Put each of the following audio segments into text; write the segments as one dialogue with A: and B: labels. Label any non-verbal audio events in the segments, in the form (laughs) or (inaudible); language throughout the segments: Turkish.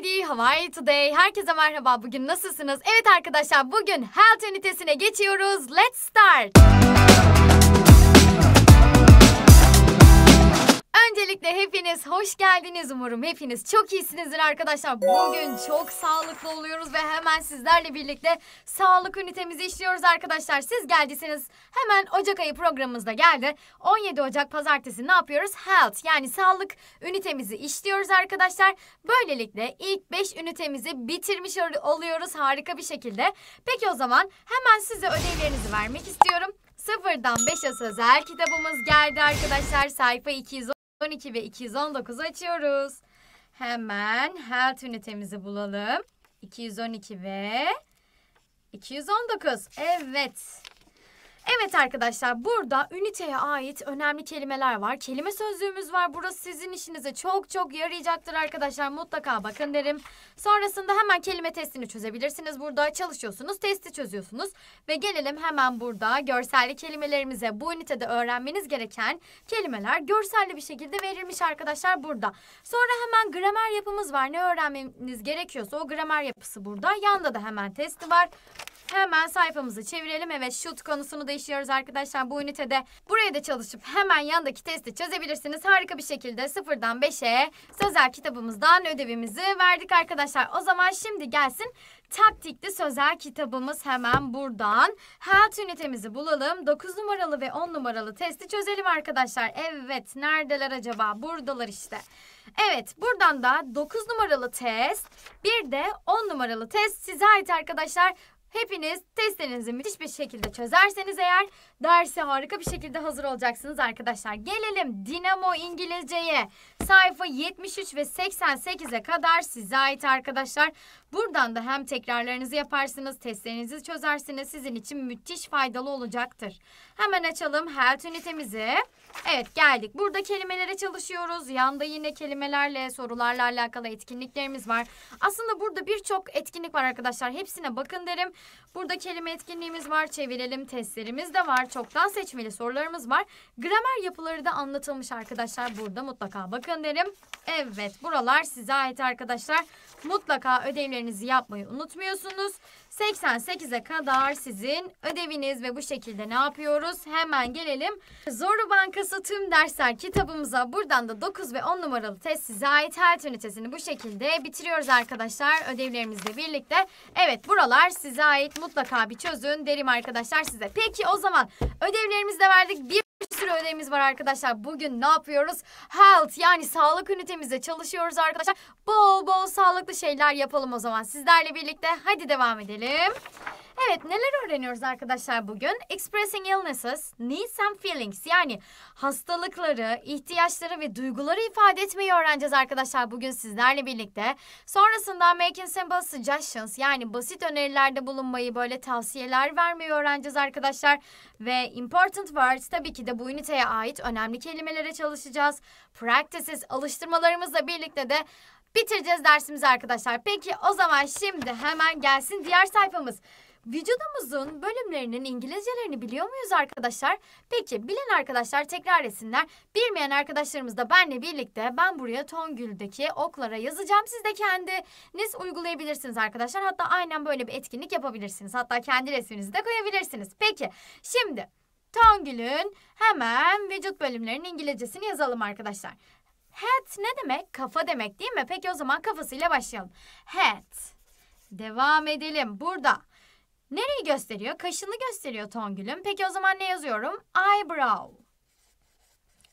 A: everybody, how are you today? Herkese merhaba, bugün nasılsınız? Evet arkadaşlar, bugün health ünitesine geçiyoruz. Let's start! Öncelikle hepiniz hoş geldiniz umarım. Hepiniz çok iyisinizdir arkadaşlar. Bugün çok sağlıklı oluyoruz ve hemen sizlerle birlikte sağlık ünitemizi işliyoruz arkadaşlar. Siz geldiyseniz hemen Ocak ayı programımızda geldi. 17 Ocak pazartesi ne yapıyoruz? Health yani sağlık ünitemizi işliyoruz arkadaşlar. Böylelikle ilk 5 ünitemizi bitirmiş oluyoruz harika bir şekilde. Peki o zaman hemen size ödevlerinizi vermek istiyorum. Sıfırdan 5'e sözel kitabımız geldi arkadaşlar. Sayfa 210. 12 ve 219 açıyoruz. Hemen health ünitemizi bulalım. 212 ve 219. Evet. Evet arkadaşlar burada üniteye ait önemli kelimeler var. Kelime sözlüğümüz var. Burası sizin işinize çok çok yarayacaktır arkadaşlar. Mutlaka bakın derim. Sonrasında hemen kelime testini çözebilirsiniz. Burada çalışıyorsunuz, testi çözüyorsunuz. Ve gelelim hemen burada görselli kelimelerimize. Bu ünitede öğrenmeniz gereken kelimeler görselli bir şekilde verilmiş arkadaşlar burada. Sonra hemen gramer yapımız var. Ne öğrenmeniz gerekiyorsa o gramer yapısı burada. Yanda da hemen testi var. Hemen sayfamızı çevirelim. Evet shoot konusunu da işliyoruz arkadaşlar bu ünitede. Buraya da çalışıp hemen yandaki testi çözebilirsiniz. Harika bir şekilde sıfırdan beşe sözel kitabımızdan ödevimizi verdik arkadaşlar. O zaman şimdi gelsin taktikli sözel kitabımız hemen buradan. Health ünitemizi bulalım. 9 numaralı ve 10 numaralı testi çözelim arkadaşlar. Evet neredeler acaba? Buradalar işte. Evet buradan da 9 numaralı test bir de 10 numaralı test size ait arkadaşlar. Hepiniz testlerinizi müthiş bir şekilde çözerseniz eğer derse harika bir şekilde hazır olacaksınız arkadaşlar. Gelelim Dinamo İngilizce'ye. Sayfa 73 ve 88'e kadar size ait arkadaşlar. Buradan da hem tekrarlarınızı yaparsınız, testlerinizi çözersiniz. Sizin için müthiş faydalı olacaktır. Hemen açalım health ünitemizi. Evet geldik. Burada kelimelere çalışıyoruz. Yanda yine kelimelerle, sorularla alakalı etkinliklerimiz var. Aslında burada birçok etkinlik var arkadaşlar. Hepsine bakın derim. Burada kelime etkinliğimiz var. Çevirelim testlerimiz de var çoktan seçmeli sorularımız var. Gramer yapıları da anlatılmış arkadaşlar burada mutlaka bakın derim. Evet buralar size ait arkadaşlar. Mutlaka ödevlerinizi yapmayı unutmuyorsunuz. 88'e kadar sizin ödeviniz ve bu şekilde ne yapıyoruz? Hemen gelelim. Zoru Bankası tüm dersler kitabımıza buradan da 9 ve 10 numaralı test size ait her ünitesini bu şekilde bitiriyoruz arkadaşlar. Ödevlerimizle birlikte. Evet buralar size ait mutlaka bir çözün derim arkadaşlar size. Peki o zaman ödevlerimizi de verdik. Bir sürü ödevimiz var arkadaşlar. Bugün ne yapıyoruz? Health yani sağlık ünitemizde çalışıyoruz arkadaşlar. Bol bol sağlıklı şeyler yapalım o zaman. Sizlerle birlikte hadi devam edelim. Evet neler öğreniyoruz arkadaşlar bugün? Expressing illnesses, needs and feelings yani hastalıkları, ihtiyaçları ve duyguları ifade etmeyi öğreneceğiz arkadaşlar bugün sizlerle birlikte. Sonrasında making simple suggestions yani basit önerilerde bulunmayı böyle tavsiyeler vermeyi öğreneceğiz arkadaşlar. Ve important words tabii ki de bu üniteye ait önemli kelimelere çalışacağız. Practices alıştırmalarımızla birlikte de bitireceğiz dersimizi arkadaşlar. Peki o zaman şimdi hemen gelsin diğer sayfamız. Vücudumuzun bölümlerinin İngilizcelerini biliyor muyuz arkadaşlar? Peki bilen arkadaşlar tekrar etsinler. Bilmeyen arkadaşlarımız da benle birlikte ben buraya Tongül'deki oklara yazacağım. Siz de kendiniz uygulayabilirsiniz arkadaşlar. Hatta aynen böyle bir etkinlik yapabilirsiniz. Hatta kendi resminizi de koyabilirsiniz. Peki şimdi Tongül'ün hemen vücut bölümlerinin İngilizcesini yazalım arkadaşlar. Head ne demek? Kafa demek değil mi? Peki o zaman kafasıyla başlayalım. Head. Devam edelim. Burada Nereyi gösteriyor? Kaşını gösteriyor Tongül'üm. Peki o zaman ne yazıyorum? Eyebrow.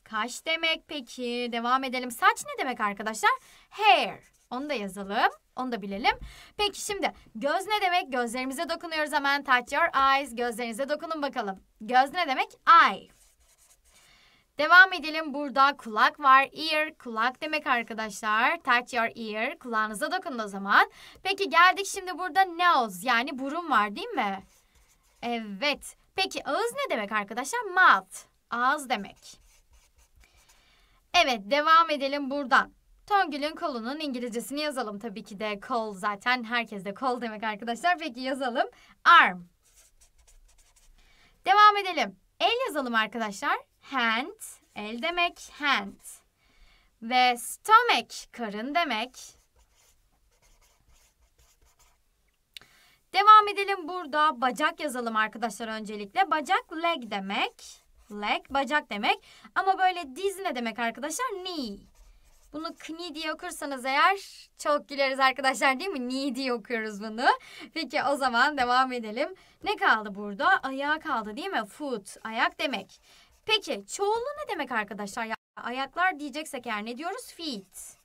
A: Kaş demek peki. Devam edelim. Saç ne demek arkadaşlar? Hair. Onu da yazalım. Onu da bilelim. Peki şimdi göz ne demek? Gözlerimize dokunuyoruz hemen. Touch your eyes. Gözlerinize dokunun bakalım. Göz ne demek? Eye. Devam edelim. Burada kulak var. Ear kulak demek arkadaşlar. Touch your ear. Kulağınıza dokunun o zaman. Peki geldik şimdi burada nose yani burun var değil mi? Evet. Peki ağız ne demek arkadaşlar? Mouth. Ağız demek. Evet devam edelim buradan. Tongül'ün kolunun İngilizcesini yazalım. Tabii ki de kol zaten herkes de kol demek arkadaşlar. Peki yazalım. Arm. Devam edelim. El yazalım arkadaşlar hand el demek hand ve stomach karın demek. Devam edelim burada bacak yazalım arkadaşlar öncelikle. Bacak leg demek. Leg bacak demek ama böyle diz ne demek arkadaşlar? Knee. Bunu knee diye okursanız eğer çok güleriz arkadaşlar değil mi? Knee diye okuyoruz bunu. Peki o zaman devam edelim. Ne kaldı burada? Ayağı kaldı değil mi? Foot ayak demek. Peki çoğulu ne demek arkadaşlar? Ya, ayaklar diyeceksek eğer ne diyoruz? Feet.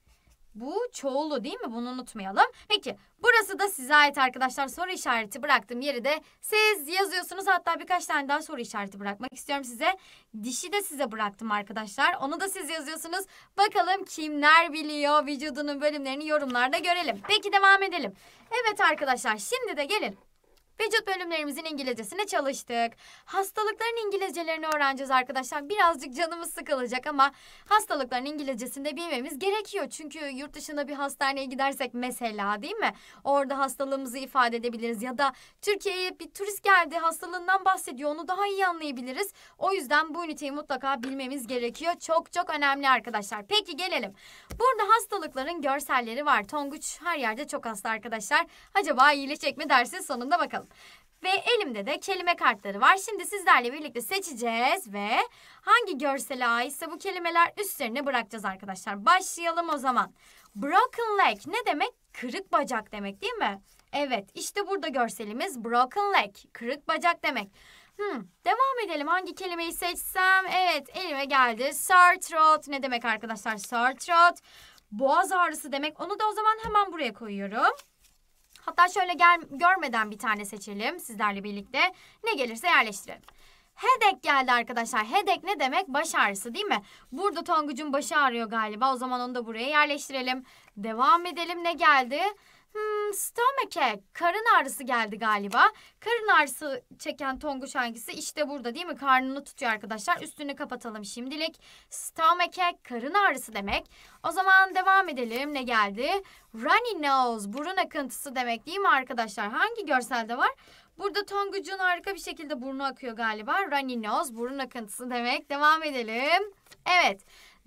A: Bu çoğulu değil mi? Bunu unutmayalım. Peki burası da size ait arkadaşlar. Soru işareti bıraktım yeri de siz yazıyorsunuz. Hatta birkaç tane daha soru işareti bırakmak istiyorum size. Dişi de size bıraktım arkadaşlar. Onu da siz yazıyorsunuz. Bakalım kimler biliyor vücudunun bölümlerini yorumlarda görelim. Peki devam edelim. Evet arkadaşlar şimdi de gelin Vücut bölümlerimizin İngilizcesini çalıştık. Hastalıkların İngilizcelerini öğreneceğiz arkadaşlar. Birazcık canımız sıkılacak ama hastalıkların İngilizcesini de bilmemiz gerekiyor. Çünkü yurt dışında bir hastaneye gidersek mesela değil mi? Orada hastalığımızı ifade edebiliriz. Ya da Türkiye'ye bir turist geldi hastalığından bahsediyor. Onu daha iyi anlayabiliriz. O yüzden bu üniteyi mutlaka bilmemiz gerekiyor. Çok çok önemli arkadaşlar. Peki gelelim. Burada hastalıkların görselleri var. Tonguç her yerde çok hasta arkadaşlar. Acaba iyileşecek mi dersin sonunda bakalım. Ve elimde de kelime kartları var. Şimdi sizlerle birlikte seçeceğiz ve hangi görsele aitse bu kelimeler üstlerine bırakacağız arkadaşlar. Başlayalım o zaman. Broken leg ne demek? Kırık bacak demek değil mi? Evet işte burada görselimiz broken leg. Kırık bacak demek. Hmm, devam edelim. Hangi kelimeyi seçsem? Evet elime geldi. Sore throat ne demek arkadaşlar? Sore throat. Boğaz ağrısı demek. Onu da o zaman hemen buraya koyuyorum. Hatta şöyle gel, görmeden bir tane seçelim sizlerle birlikte. Ne gelirse yerleştirelim. Headache geldi arkadaşlar. Headache ne demek? Baş ağrısı değil mi? Burada Tonguç'un başı ağrıyor galiba. O zaman onu da buraya yerleştirelim. Devam edelim. Ne geldi? Hmm, stomachache. Karın ağrısı geldi galiba. Karın ağrısı çeken tonguç hangisi? İşte burada değil mi? Karnını tutuyor arkadaşlar. Üstünü kapatalım şimdilik. Stomachache karın ağrısı demek. O zaman devam edelim. Ne geldi? Runny nose. Burun akıntısı demek değil mi arkadaşlar? Hangi görselde var? Burada tongucun harika bir şekilde burnu akıyor galiba. Runny nose burun akıntısı demek. Devam edelim. Evet.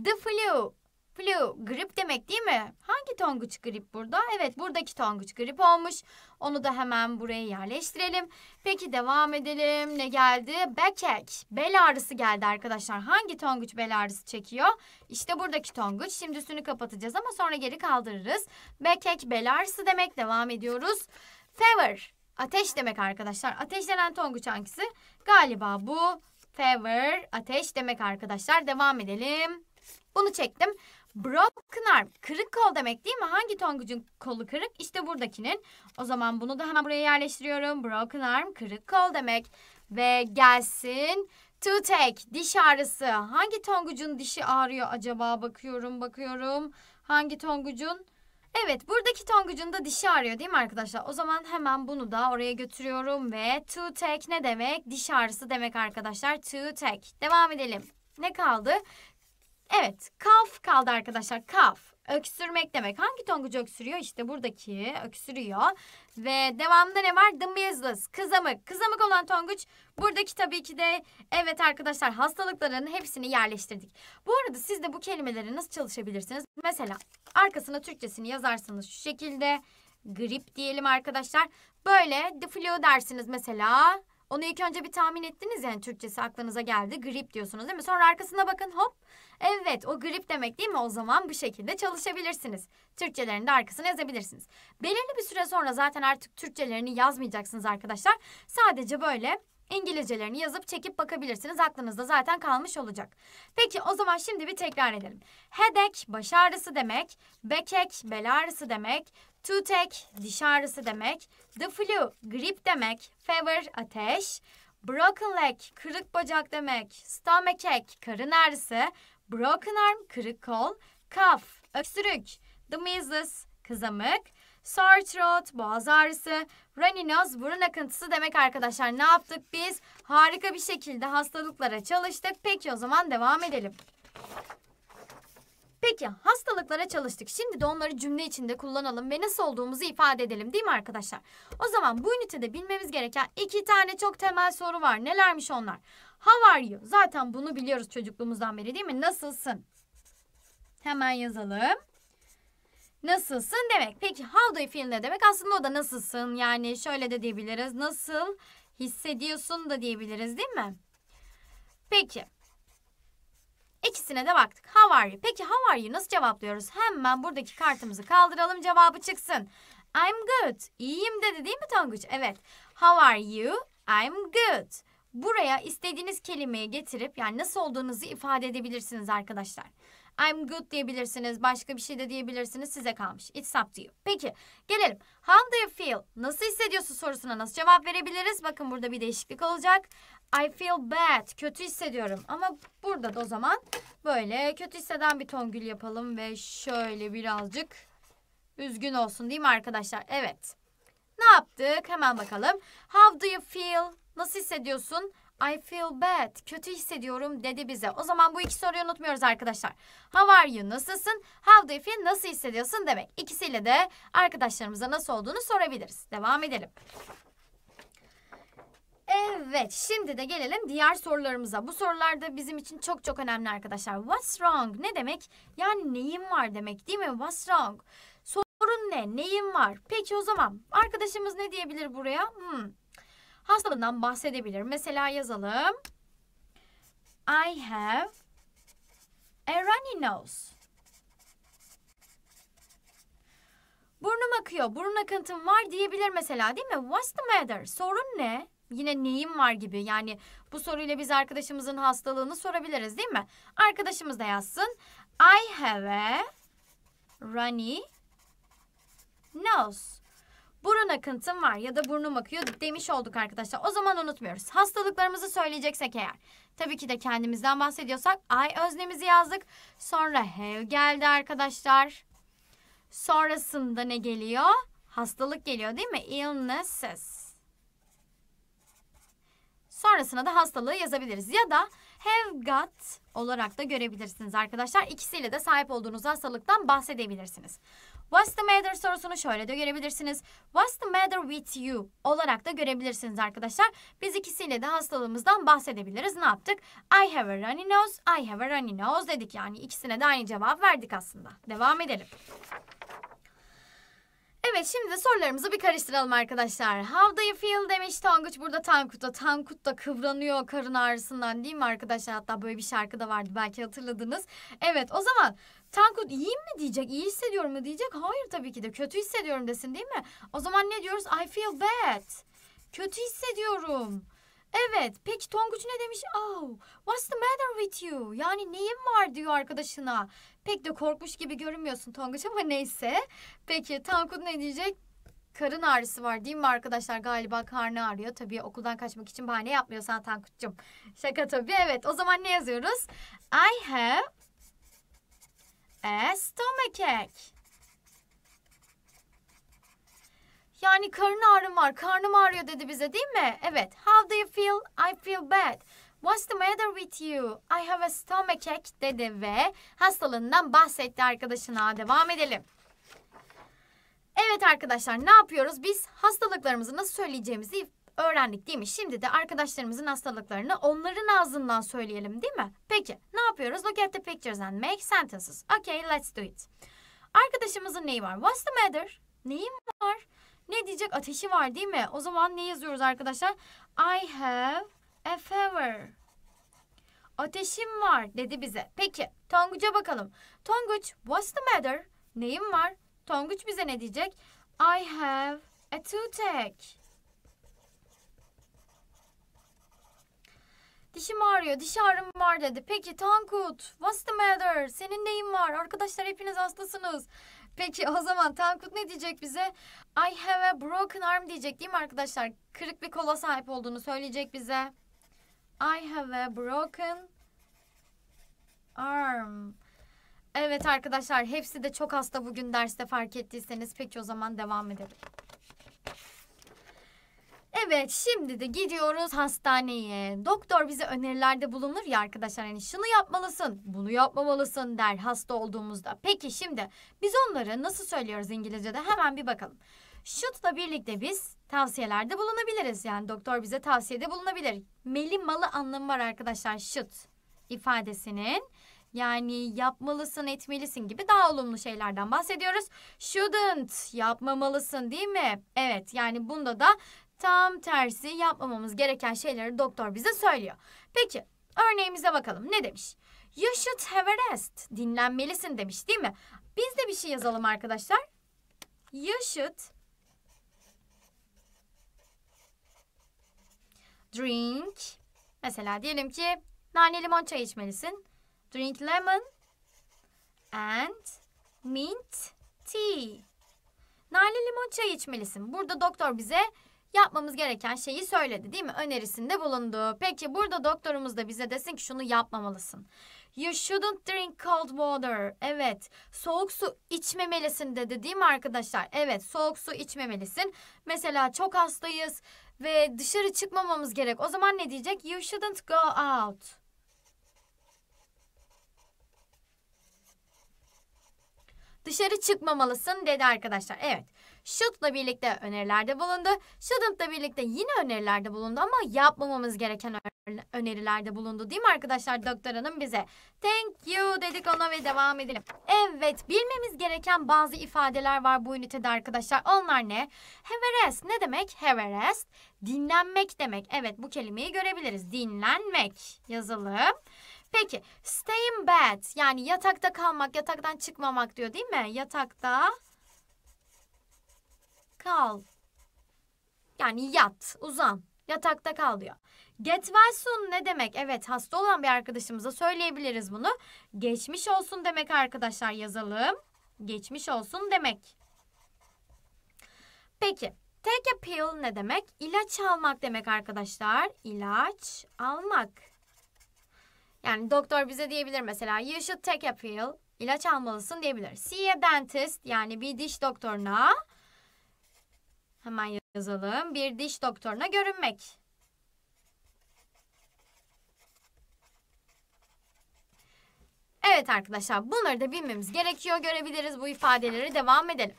A: The flu Flu grip demek değil mi? Hangi tonguç grip burada? Evet buradaki tonguç grip olmuş. Onu da hemen buraya yerleştirelim. Peki devam edelim. Ne geldi? Backache. Bel ağrısı geldi arkadaşlar. Hangi tonguç bel ağrısı çekiyor? İşte buradaki tonguç. Şimdi üstünü kapatacağız ama sonra geri kaldırırız. Backache bel ağrısı demek. Devam ediyoruz. Fever. Ateş demek arkadaşlar. Ateşlenen tonguç hangisi? Galiba bu. Fever. Ateş demek arkadaşlar. Devam edelim. Bunu çektim. Broken arm. Kırık kol demek değil mi? Hangi tongucun kolu kırık? İşte buradakinin. O zaman bunu da hemen buraya yerleştiriyorum. Broken arm kırık kol demek. Ve gelsin toothache diş ağrısı. Hangi tongucun dişi ağrıyor acaba? Bakıyorum bakıyorum. Hangi tongucun? Evet buradaki tongucun da dişi ağrıyor değil mi arkadaşlar? O zaman hemen bunu da oraya götürüyorum ve toothache ne demek? Diş ağrısı demek arkadaşlar. Toothache. Devam edelim. Ne kaldı? Evet, kaf kaldı arkadaşlar. Kaf. Öksürmek demek. Hangi tonguç öksürüyor? İşte buradaki öksürüyor. Ve devamında ne var? The measles, kızamık. Kızamık olan tonguç. Buradaki tabii ki de evet arkadaşlar hastalıkların hepsini yerleştirdik. Bu arada siz de bu kelimeleri nasıl çalışabilirsiniz? Mesela arkasına Türkçesini yazarsınız şu şekilde. Grip diyelim arkadaşlar. Böyle the flu dersiniz mesela. Onu ilk önce bir tahmin ettiniz yani Türkçesi aklınıza geldi. Grip diyorsunuz değil mi? Sonra arkasına bakın hop. Evet o grip demek değil mi? O zaman bu şekilde çalışabilirsiniz. Türkçelerini de arkasına yazabilirsiniz. Belirli bir süre sonra zaten artık Türkçelerini yazmayacaksınız arkadaşlar. Sadece böyle İngilizcelerini yazıp çekip bakabilirsiniz. Aklınızda zaten kalmış olacak. Peki o zaman şimdi bir tekrar edelim. Headache baş ağrısı demek, bekek bel ağrısı demek, Toothache diş ağrısı demek. The flu grip demek. Fever ateş. Broken leg kırık bacak demek. Stomach ache karın ağrısı. Broken arm kırık kol. Cough öksürük. The measles kızamık. Sore throat boğaz ağrısı. Runny nose burun akıntısı demek arkadaşlar. Ne yaptık biz? Harika bir şekilde hastalıklara çalıştık. Peki o zaman devam edelim. Peki hastalıklara çalıştık. Şimdi de onları cümle içinde kullanalım ve nasıl olduğumuzu ifade edelim değil mi arkadaşlar? O zaman bu ünitede bilmemiz gereken iki tane çok temel soru var. Nelermiş onlar? How are you? Zaten bunu biliyoruz çocukluğumuzdan beri değil mi? Nasılsın? Hemen yazalım. Nasılsın demek. Peki how do you feel ne demek? Aslında o da nasılsın? Yani şöyle de diyebiliriz. Nasıl hissediyorsun da diyebiliriz değil mi? Peki İkisine de baktık. How are you? Peki how are you nasıl cevaplıyoruz? Hemen buradaki kartımızı kaldıralım cevabı çıksın. I'm good. İyiyim dedi değil mi Tonguç? Evet. How are you? I'm good. Buraya istediğiniz kelimeyi getirip yani nasıl olduğunuzu ifade edebilirsiniz arkadaşlar. I'm good diyebilirsiniz. Başka bir şey de diyebilirsiniz. Size kalmış. It's up to you. Peki gelelim. How do you feel? Nasıl hissediyorsun sorusuna nasıl cevap verebiliriz? Bakın burada bir değişiklik olacak. I feel bad. Kötü hissediyorum. Ama burada da o zaman böyle kötü hisseden bir ton gül yapalım ve şöyle birazcık üzgün olsun değil mi arkadaşlar? Evet. Ne yaptık? Hemen bakalım. How do you feel? Nasıl hissediyorsun? I feel bad. Kötü hissediyorum dedi bize. O zaman bu iki soruyu unutmuyoruz arkadaşlar. How are you? Nasılsın? How do you feel? Nasıl hissediyorsun demek. İkisiyle de arkadaşlarımıza nasıl olduğunu sorabiliriz. Devam edelim. Evet, şimdi de gelelim diğer sorularımıza. Bu sorular da bizim için çok çok önemli arkadaşlar. What's wrong ne demek? Yani neyim var demek değil mi? What's wrong? Sorun ne? Neyim var? Peki o zaman arkadaşımız ne diyebilir buraya? Hmm. Hastalığından bahsedebilir. Mesela yazalım. I have a runny nose. Burnum akıyor, burun akıntım var diyebilir mesela değil mi? What's the matter? Sorun ne? yine neyim var gibi yani bu soruyla biz arkadaşımızın hastalığını sorabiliriz değil mi? Arkadaşımız da yazsın. I have a runny nose. Burun akıntım var ya da burnum akıyor demiş olduk arkadaşlar. O zaman unutmuyoruz. Hastalıklarımızı söyleyeceksek eğer. Tabii ki de kendimizden bahsediyorsak I öznemizi yazdık. Sonra have geldi arkadaşlar. Sonrasında ne geliyor? Hastalık geliyor değil mi? Illnesses. Sonrasına da hastalığı yazabiliriz. Ya da have got olarak da görebilirsiniz arkadaşlar. İkisiyle de sahip olduğunuz hastalıktan bahsedebilirsiniz. What's the matter sorusunu şöyle de görebilirsiniz. What's the matter with you olarak da görebilirsiniz arkadaşlar. Biz ikisiyle de hastalığımızdan bahsedebiliriz. Ne yaptık? I have a runny nose, I have a runny nose dedik. Yani ikisine de aynı cevap verdik aslında. Devam edelim. Evet şimdi de sorularımızı bir karıştıralım arkadaşlar. How do you feel demiş Tonguç burada Tankut'a. Tankut da kıvranıyor karın ağrısından değil mi arkadaşlar? Hatta böyle bir şarkı da vardı belki hatırladınız. Evet o zaman Tankut iyiyim mi diyecek, İyi hissediyorum mu diyecek? Hayır tabii ki de kötü hissediyorum desin değil mi? O zaman ne diyoruz? I feel bad. Kötü hissediyorum. Evet. Peki Tonguç ne demiş? Oh, what's the matter with you? Yani neyin var diyor arkadaşına. Pek de korkmuş gibi görünmüyorsun Tonguç ama neyse. Peki Tankut ne diyecek? Karın ağrısı var değil mi arkadaşlar? Galiba karnı ağrıyor. Tabii okuldan kaçmak için bahane yapmıyorsan Tankut'cum. Şaka tabii. Evet. O zaman ne yazıyoruz? I have a stomachache. Yani karın ağrım var, karnım ağrıyor dedi bize değil mi? Evet. How do you feel? I feel bad. What's the matter with you? I have a stomach ache dedi ve hastalığından bahsetti arkadaşına. Devam edelim. Evet arkadaşlar ne yapıyoruz? Biz hastalıklarımızı nasıl söyleyeceğimizi öğrendik değil mi? Şimdi de arkadaşlarımızın hastalıklarını onların ağzından söyleyelim değil mi? Peki ne yapıyoruz? Look at the pictures and make sentences. Okay let's do it. Arkadaşımızın neyi var? What's the matter? Neyim var? Ne diyecek? Ateşi var değil mi? O zaman ne yazıyoruz arkadaşlar? I have a fever. Ateşim var dedi bize. Peki Tonguç'a bakalım. Tonguç what's the matter? Neyim var? Tonguç bize ne diyecek? I have a toothache. Dişim ağrıyor, diş ağrım var dedi. Peki Tankut, what's the matter? Senin neyin var? Arkadaşlar hepiniz hastasınız. Peki o zaman Tankut ne diyecek bize? I have a broken arm diyecek değil mi arkadaşlar? Kırık bir kola sahip olduğunu söyleyecek bize. I have a broken arm. Evet arkadaşlar hepsi de çok hasta bugün derste fark ettiyseniz. Peki o zaman devam edelim. Evet şimdi de gidiyoruz hastaneye. Doktor bize önerilerde bulunur ya arkadaşlar hani şunu yapmalısın, bunu yapmamalısın der hasta olduğumuzda. Peki şimdi biz onları nasıl söylüyoruz İngilizce'de hemen bir bakalım. Shoot'la birlikte biz tavsiyelerde bulunabiliriz. Yani doktor bize tavsiyede bulunabilir. Meli malı anlamı var arkadaşlar should ifadesinin. Yani yapmalısın, etmelisin gibi daha olumlu şeylerden bahsediyoruz. Shouldn't, yapmamalısın değil mi? Evet yani bunda da Tam tersi yapmamamız gereken şeyleri doktor bize söylüyor. Peki örneğimize bakalım ne demiş? You should have a rest. Dinlenmelisin demiş değil mi? Biz de bir şey yazalım arkadaşlar. You should drink. Mesela diyelim ki nane limon çay içmelisin. Drink lemon and mint tea. Nane limon çay içmelisin. Burada doktor bize yapmamız gereken şeyi söyledi değil mi? Önerisinde bulundu. Peki burada doktorumuz da bize desin ki şunu yapmamalısın. You shouldn't drink cold water. Evet. Soğuk su içmemelisin dedi değil mi arkadaşlar? Evet. Soğuk su içmemelisin. Mesela çok hastayız ve dışarı çıkmamamız gerek. O zaman ne diyecek? You shouldn't go out. Dışarı çıkmamalısın dedi arkadaşlar. Evet. Should'la birlikte önerilerde bulundu. Shouldn't'la birlikte yine önerilerde bulundu ama yapmamamız gereken önerilerde bulundu değil mi arkadaşlar doktor hanım bize? Thank you dedik ona ve devam edelim. Evet bilmemiz gereken bazı ifadeler var bu ünitede arkadaşlar. Onlar ne? Have a rest ne demek? Have a rest dinlenmek demek. Evet bu kelimeyi görebiliriz. Dinlenmek yazılı. Peki stay in bed yani yatakta kalmak, yataktan çıkmamak diyor değil mi? Yatakta Kal. Yani yat, uzan. Yatakta kal diyor. Get well soon ne demek? Evet hasta olan bir arkadaşımıza söyleyebiliriz bunu. Geçmiş olsun demek arkadaşlar yazalım. Geçmiş olsun demek. Peki take a pill ne demek? İlaç almak demek arkadaşlar. İlaç almak. Yani doktor bize diyebilir mesela you should take a pill. İlaç almalısın diyebilir. See a dentist yani bir diş doktoruna Hemen yazalım. Bir diş doktoruna görünmek. Evet arkadaşlar bunları da bilmemiz gerekiyor. Görebiliriz bu ifadeleri. Devam edelim.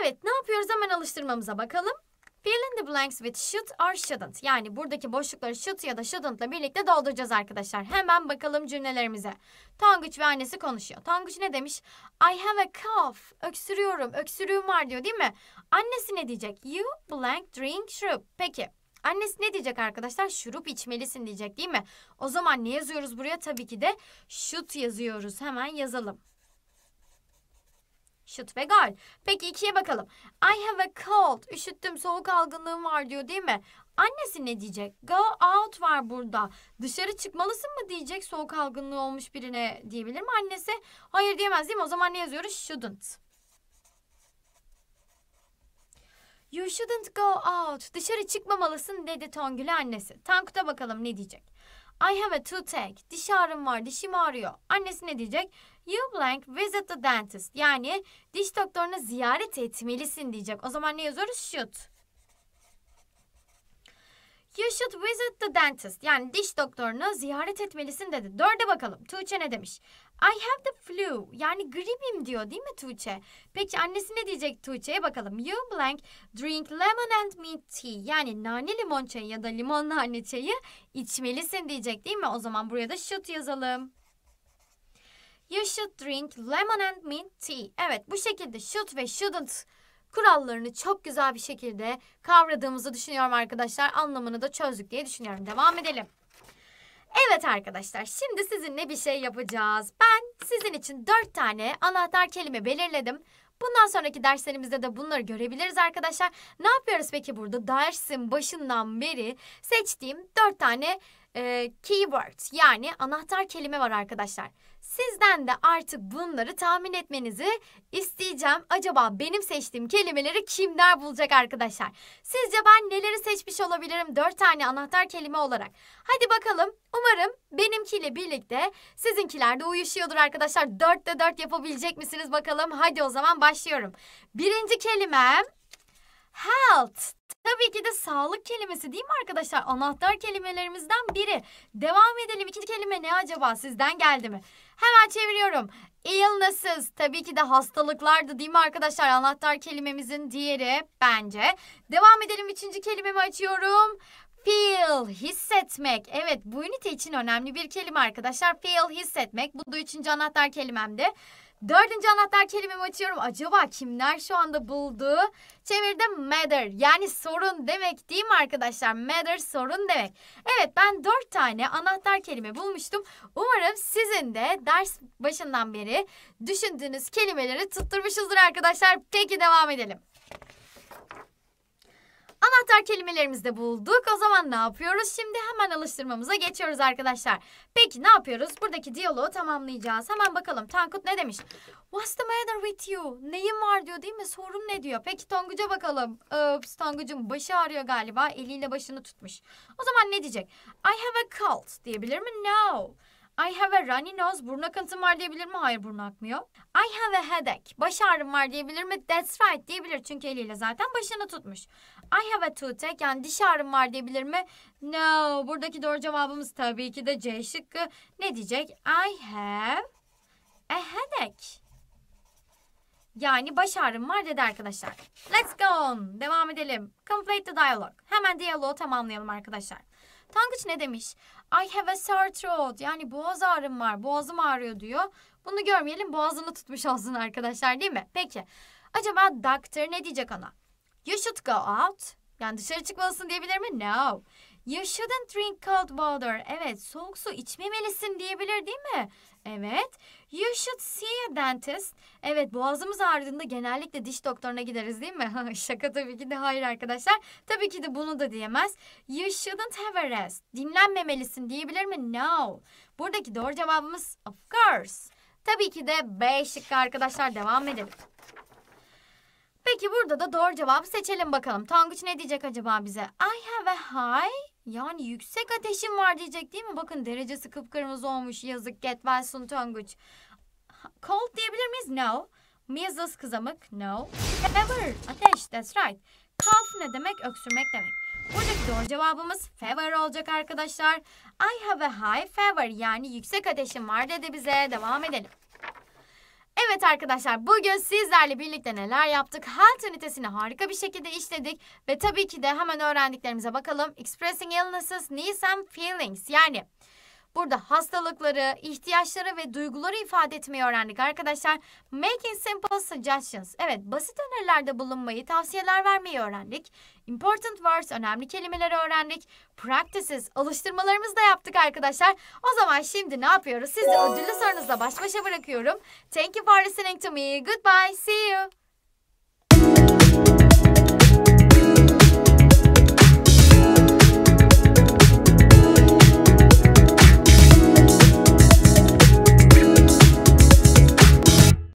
A: Evet ne yapıyoruz hemen alıştırmamıza bakalım. Fill in the blanks with should or shouldn't. Yani buradaki boşlukları should ya da shouldn'tla birlikte dolduracağız arkadaşlar. Hemen bakalım cümlelerimize. Tonguç ve annesi konuşuyor. Tonguç ne demiş? I have a cough. Öksürüyorum. Öksürüğüm var diyor değil mi? Annesi ne diyecek? You blank drink shrub. Peki. Annesi ne diyecek arkadaşlar? Şurup içmelisin diyecek değil mi? O zaman ne yazıyoruz buraya? Tabii ki de should yazıyoruz. Hemen yazalım. Şut ve gal Peki ikiye bakalım. I have a cold. Üşüttüm, soğuk algınlığım var diyor değil mi? Annesi ne diyecek? Go out var burada. Dışarı çıkmalısın mı diyecek soğuk algınlığı olmuş birine diyebilir mi annesi? Hayır diyemez değil mi? O zaman ne yazıyoruz? Shouldn't. You shouldn't go out. Dışarı çıkmamalısın dedi Tongül'e annesi. Tankut'a bakalım ne diyecek. I have a toothache. Diş ağrım var, dişim ağrıyor. Annesi ne diyecek? You blank visit the dentist. Yani diş doktoruna ziyaret etmelisin diyecek. O zaman ne yazıyoruz? Should. You should visit the dentist. Yani diş doktorunu ziyaret etmelisin dedi. Dörde bakalım. Tuğçe ne demiş? I have the flu. Yani gripim diyor değil mi Tuğçe? Peki annesi ne diyecek Tuğçe'ye bakalım. You blank drink lemon and mint tea. Yani nane limon çayı ya da limon nane çayı içmelisin diyecek değil mi? O zaman buraya da should yazalım. You should drink lemon and mint tea. Evet bu şekilde should ve shouldn't kurallarını çok güzel bir şekilde kavradığımızı düşünüyorum arkadaşlar. Anlamını da çözdük diye düşünüyorum. Devam edelim. Evet arkadaşlar şimdi sizinle bir şey yapacağız. Ben sizin için dört tane anahtar kelime belirledim. Bundan sonraki derslerimizde de bunları görebiliriz arkadaşlar. Ne yapıyoruz peki burada? Dersin başından beri seçtiğim dört tane e, keyword yani anahtar kelime var arkadaşlar. Sizden de artık bunları tahmin etmenizi isteyeceğim. Acaba benim seçtiğim kelimeleri kimler bulacak arkadaşlar? Sizce ben neleri seçmiş olabilirim? Dört tane anahtar kelime olarak. Hadi bakalım. Umarım benimkiyle birlikte sizinkiler de uyuşuyordur arkadaşlar. Dörtte dört yapabilecek misiniz bakalım? Hadi o zaman başlıyorum. Birinci kelimem health Tabii ki de sağlık kelimesi değil mi arkadaşlar? Anahtar kelimelerimizden biri. Devam edelim. İkinci kelime ne acaba? Sizden geldi mi? Hemen çeviriyorum. Illnesses. Tabii ki de hastalıklardı değil mi arkadaşlar? Anahtar kelimemizin diğeri bence. Devam edelim. Üçüncü kelimemi açıyorum. Feel, hissetmek. Evet bu ünite için önemli bir kelime arkadaşlar. Feel, hissetmek. Bu da üçüncü anahtar kelimemdi. Dördüncü anahtar kelimemi açıyorum. Acaba kimler şu anda buldu? Çevirde matter yani sorun demek değil mi arkadaşlar? Matter sorun demek. Evet ben dört tane anahtar kelime bulmuştum. Umarım sizin de ders başından beri düşündüğünüz kelimeleri tutturmuşuzdur arkadaşlar. Peki devam edelim. Anahtar kelimelerimizi de bulduk. O zaman ne yapıyoruz? Şimdi hemen alıştırmamıza geçiyoruz arkadaşlar. Peki ne yapıyoruz? Buradaki diyaloğu tamamlayacağız. Hemen bakalım Tankut ne demiş? What's the matter with you? Neyim var diyor değil mi? Sorum ne diyor? Peki Tonguç'a bakalım. Oops Tonguç'un başı ağrıyor galiba. Eliyle başını tutmuş. O zaman ne diyecek? I have a cold diyebilir mi? No. I have a runny nose. Burun akıntım var diyebilir mi? Hayır burun akmıyor. I have a headache. Baş ağrım var diyebilir mi? That's right diyebilir. Çünkü eliyle zaten başını tutmuş. I have a toothache yani diş ağrım var diyebilir mi? No. Buradaki doğru cevabımız tabii ki de C şıkkı. Ne diyecek? I have a headache. Yani baş ağrım var dedi arkadaşlar. Let's go on. Devam edelim. Complete the dialogue. Hemen diyaloğu tamamlayalım arkadaşlar. Tanguç ne demiş? I have a sore throat. Yani boğaz ağrım var. Boğazım ağrıyor diyor. Bunu görmeyelim. Boğazını tutmuş olsun arkadaşlar değil mi? Peki. Acaba doktor ne diyecek ona? You should go out. Yani dışarı çıkmalısın diyebilir mi? No. You shouldn't drink cold water. Evet, soğuk su içmemelisin diyebilir değil mi? Evet. You should see a dentist. Evet, boğazımız ağrıdığında genellikle diş doktoruna gideriz değil mi? (laughs) Şaka tabii ki de hayır arkadaşlar. Tabii ki de bunu da diyemez. You shouldn't have a rest. Dinlenmemelisin diyebilir mi? No. Buradaki doğru cevabımız of course. Tabii ki de B şıkkı arkadaşlar devam edelim. Peki burada da doğru cevabı seçelim bakalım. Tanguç ne diyecek acaba bize? I have a high yani yüksek ateşim var diyecek değil mi? Bakın derecesi kıpkırmızı olmuş yazık get well soon Tonguç. Cold diyebilir miyiz? No. Measles kızamık? No. Fever. Ateş. That's right. Cough ne demek? Öksürmek demek. Buradaki doğru cevabımız fever olacak arkadaşlar. I have a high fever yani yüksek ateşim var dedi bize. Devam edelim. Evet arkadaşlar bugün sizlerle birlikte neler yaptık? Health ünitesini harika bir şekilde işledik ve tabii ki de hemen öğrendiklerimize bakalım. Expressing illnesses, needs and feelings yani Burada hastalıkları, ihtiyaçları ve duyguları ifade etmeyi öğrendik arkadaşlar. Making simple suggestions. Evet, basit önerilerde bulunmayı, tavsiyeler vermeyi öğrendik. Important words, önemli kelimeleri öğrendik. Practices, alıştırmalarımızı da yaptık arkadaşlar. O zaman şimdi ne yapıyoruz? Sizi ödüllü sorunuzla baş başa bırakıyorum. Thank you for listening to me. Goodbye. See you.